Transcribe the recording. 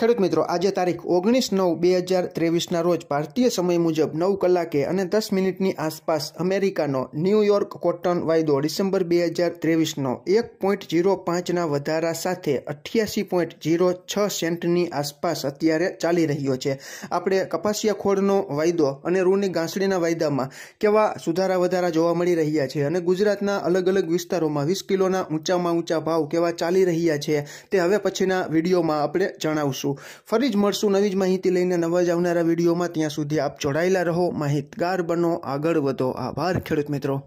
ખેડૂત મિત્રો આજે તારીખ ઓગણીસ નવ બે હજાર ત્રેવીસના રોજ ભારતીય સમય મુજબ નવ કલાકે અને દસ મિનિટની આસપાસ અમેરિકાનો ન્યૂયોર્ક કોટન વાયદો ડિસેમ્બર બે હજાર ત્રેવીસનો એક પોઈન્ટ ઝીરો પાંચના વધારા સાથે અઠ્યાસી પોઈન્ટ ઝીરો છ સેન્ટની આસપાસ અત્યારે ચાલી રહ્યો છે આપણે કપાસિયા ખોળનો વાયદો અને રૂની ગાંસડીના વાયદામાં કેવા સુધારા વધારા જોવા મળી રહ્યા છે અને ગુજરાતના અલગ અલગ વિસ્તારોમાં વીસ કિલોના ઊંચામાં ઊંચા ભાવ કેવા ચાલી રહ્યા છે તે હવે પછીના વિડીયોમાં આપણે જણાવશું રાખશું ફરી જ મળશું નવી જ માહિતી લઈને નવા જ આવનારા વિડીયોમાં ત્યાં સુધી આપ જોડાયેલા રહો માહિતગાર બનો આગળ વધો આભાર ખેડૂત મિત્રો